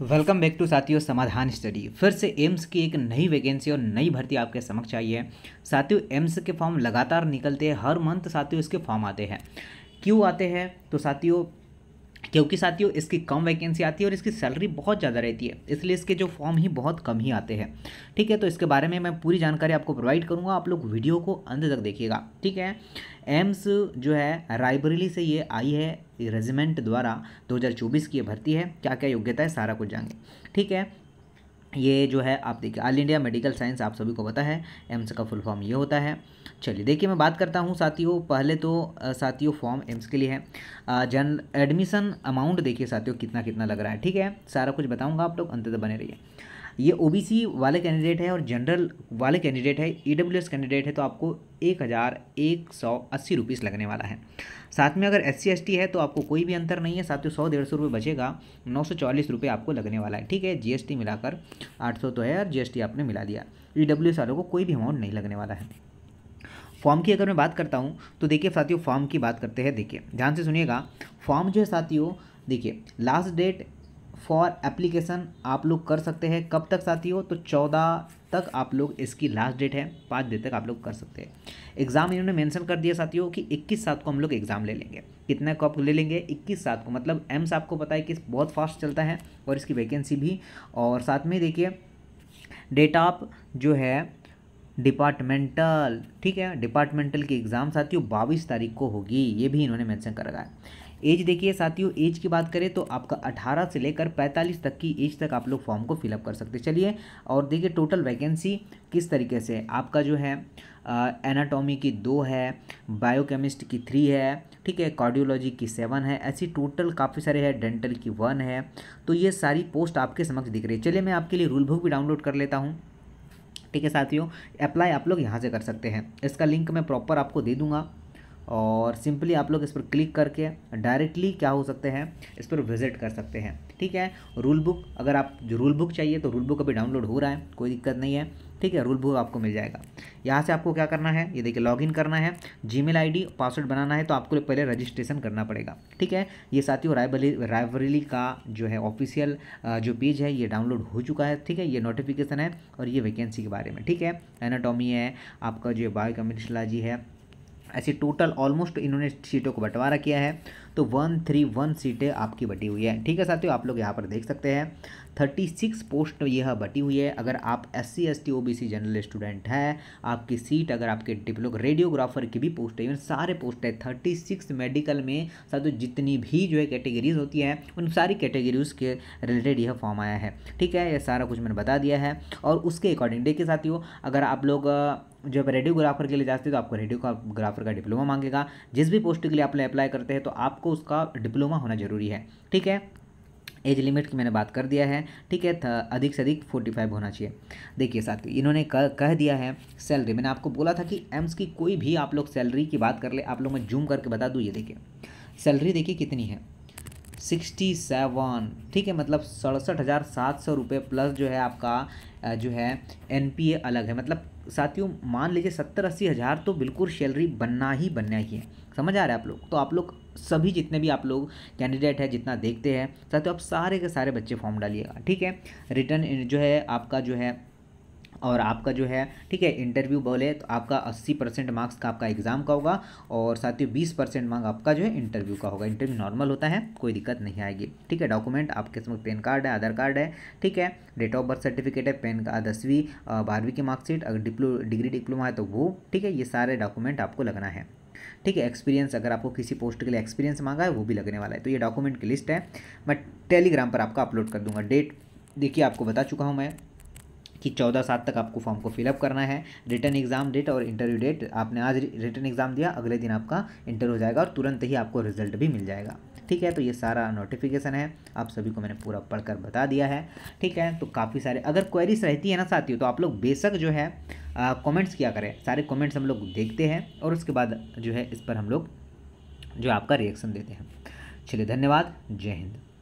welcome back to साथियों समाधान study फिर से एम्स की एक नई वैकेंसी और नई भर्ती आपके समक्ष आई है साथियों एम्स के फॉर्म लगातार निकलते हैं हर मंथ साथियों इसके फॉर्म आते हैं क्यों आते हैं तो साथियों क्योंकि साथियों इसकी कम वैकेंसी आती है और इसकी सैलरी बहुत ज़्यादा रहती है इसलिए इसके जो फॉर्म ही बहुत कम ही आते हैं ठीक है तो इसके बारे में मैं पूरी जानकारी आपको प्रोवाइड करूँगा आप लोग वीडियो को अंत तक देखिएगा ठीक है एम्स जो है रायबरेली से ये आई है रेजिमेंट द्वारा 2024 की भर्ती है क्या क्या योग्यता है सारा कुछ जाएंगे ठीक है ये जो है आप देखिए ऑल इंडिया मेडिकल साइंस आप सभी को पता है एम्स का फुल फॉर्म ये होता है चलिए देखिए मैं बात करता हूँ साथियों पहले तो साथियों फॉर्म एम्स के लिए है जन एडमिशन अमाउंट देखिए साथियों कितना कितना लग रहा है ठीक है सारा कुछ बताऊँगा आप लोग अंत तक बने रहिए ये ओ वाले कैंडिडेट है और जनरल वाले कैंडिडेट है ई कैंडिडेट है तो आपको एक हज़ार एक सौ अस्सी रुपीस लगने वाला है साथ में अगर एस सी है तो आपको कोई भी अंतर नहीं है साथ में सौ डेढ़ सौ रुपये बचेगा नौ सौ चालीस रुपये आपको लगने वाला है ठीक है जीएसटी मिलाकर आठ सौ तो है और जीएसटी आपने मिला दिया ई डब्ल्यू एस वालों को कोई भी अमाउंट नहीं लगने वाला है फॉर्म की अगर मैं बात करता हूँ तो देखिए साथियों फॉर्म की बात करते हैं देखिए ध्यान से सुनिएगा फॉर्म जो है साथियों देखिए लास्ट डेट फॉर एप्लीकेशन आप लोग कर सकते हैं कब तक साथी हो तो चौदह तक आप लोग इसकी लास्ट डेट है पाँच दिन तक आप लोग कर सकते हैं एग्ज़ाम इन्होंने मेंशन कर दिया साथियों कि 21 सात को हम लोग एग्ज़ाम ले लेंगे कितना कब ले लेंगे 21 सात को मतलब एम्स आपको पता है कि बहुत फास्ट चलता है और इसकी वैकेंसी भी और साथ में देखिए डेट आप जो है डिपार्टमेंटल ठीक है डिपार्टमेंटल की एग्ज़ाम साथियों बाईस तारीख को होगी ये भी इन्होंने मैंसन कर रखा है एज देखिए साथियों एज की बात करें तो आपका 18 से लेकर 45 तक की एज तक आप लोग फॉर्म को फिलअप कर सकते चलिए और देखिए टोटल वैकेंसी किस तरीके से आपका जो है एनाटॉमी की दो है बायोकेमिस्ट की थ्री है ठीक है कार्डियोलॉजी की सेवन है ऐसी टोटल काफ़ी सारे है डेंटल की वन है तो ये सारी पोस्ट आपके समक्ष दिख रही है चलिए मैं आपके लिए रूल बुक भी डाउनलोड कर लेता हूँ ठीक है साथियों अप्लाई आप लोग यहाँ से कर सकते हैं इसका लिंक मैं प्रॉपर आपको दे दूँगा और सिंपली आप लोग इस पर क्लिक करके डायरेक्टली क्या हो सकते हैं इस पर विजिट कर सकते हैं ठीक है रूल बुक अगर आप जो रूल बुक चाहिए तो रूल बुक अभी डाउनलोड हो रहा है कोई दिक्कत नहीं है ठीक है रूल बुक आपको मिल जाएगा यहाँ से आपको क्या करना है ये देखिए लॉगिन करना है जी मेल पासवर्ड बनाना है तो आपको पहले रजिस्ट्रेशन करना पड़ेगा ठीक है ये साथियों रायबली रायबरेली का जो है ऑफिशियल जो पेज है ये डाउनलोड हो चुका है ठीक है ये नोटिफिकेशन है और ये वैकेंसी के बारे में ठीक है एनाटॉमी है आपका जो बायो बायोकेमिस्ट्रोलॉजी है ऐसी टोटल ऑलमोस्ट इन्होंने सीटों को बंटवारा किया है तो वन थ्री वन सीटें आपकी बटी हुई है ठीक है साथियों आप लोग यहाँ पर देख सकते हैं थर्टी सिक्स पोस्ट यह बटी हुई है अगर आप S C S T O B C general student है आपकी सीट अगर आपके डिप्लो रेडियोग्राफर की भी पोस्ट है इवन सारे पोस्ट है थर्टी सिक्स मेडिकल में साथ तो जितनी भी जो है कैटेगरीज होती हैं उन सारी कैटेगरीज के रिलेटेड यह फॉर्म आया है ठीक है यह सारा कुछ मैंने बता दिया है और उसके अकॉर्डिंग डे देखिए साथियों अगर आप लोग जब रेडियोग्राफर के लिए जाते हैं तो आपको रेडियोग्राफर का डिप्लोमा मांगेगा जिस भी पोस्ट के लिए आप अप्लाई करते हैं तो आपको उसका डिप्लोमा होना जरूरी है ठीक है एज लिमिट की मैंने बात कर दिया है ठीक है अधिक से अधिक फोर्टी फाइव होना चाहिए देखिए साथ इन्होंने कह, कह दिया है सैलरी मैंने आपको बोला था कि एम्स की कोई भी आप लोग सैलरी की बात कर ले आप लोग मैं जूम करके बता दूँ ये देखिए सैलरी देखिए कितनी है सिक्सटी सेवन ठीक है मतलब सड़सठ हज़ार सात सौ रुपये प्लस जो है आपका जो है एन पी ए अलग है मतलब साथियों मान लीजिए सत्तर अस्सी हज़ार तो बिल्कुल सैलरी बनना ही बनना ही है समझ आ रहा है आप लोग तो आप लोग सभी जितने भी आप लोग कैंडिडेट है जितना देखते हैं साथियों आप सारे के सारे बच्चे फॉर्म डालिएगा ठीक है रिटर्न जो है आपका जो है और आपका जो है ठीक है इंटरव्यू बोले तो आपका 80 परसेंट मार्क्स का आपका एग्ज़ाम का होगा और साथ ही 20 परसेंट मार्क आपका जो है इंटरव्यू का होगा इंटरव्यू नॉर्मल होता है कोई दिक्कत नहीं आएगी ठीक है डॉक्यूमेंट आपके समय पेन कार्ड है आधार कार्ड है ठीक है डेट ऑफ बर्थ सर्टिफिकेट है पेन का दसवीं बारहवीं की मार्कशीट अगर डिप्लो डिग्री डिप्लोमा है तो वो ठीक है ये सारे डॉक्यूमेंट आपको लगना है ठीक है एक्सपीरियंस अगर आपको किसी पोस्ट के लिए एक्सपीरियंस मांगा है वो भी लगने वाला है तो ये डॉक्यूमेंट की लिस्ट है मैं टेलीग्राम पर आपका अपलोड कर दूंगा डेट देखिए आपको बता चुका हूँ मैं कि चौदह सात तक आपको फॉर्म को फिलअप करना है रिटर्न एग्जाम डेट और इंटरव्यू डेट आपने आज रिटर्न एग्जाम दिया अगले दिन आपका इंटरव्यू हो जाएगा और तुरंत ही आपको रिजल्ट भी मिल जाएगा ठीक है तो ये सारा नोटिफिकेशन है आप सभी को मैंने पूरा पढ़कर बता दिया है ठीक है तो काफ़ी सारे अगर क्वेरीज रहती है ना साथियों तो आप लोग बेशक जो है कमेंट्स किया करें सारे कमेंट्स हम लोग देखते हैं और उसके बाद जो है इस पर हम लोग जो आपका रिएक्शन देते हैं चलिए धन्यवाद जय हिंद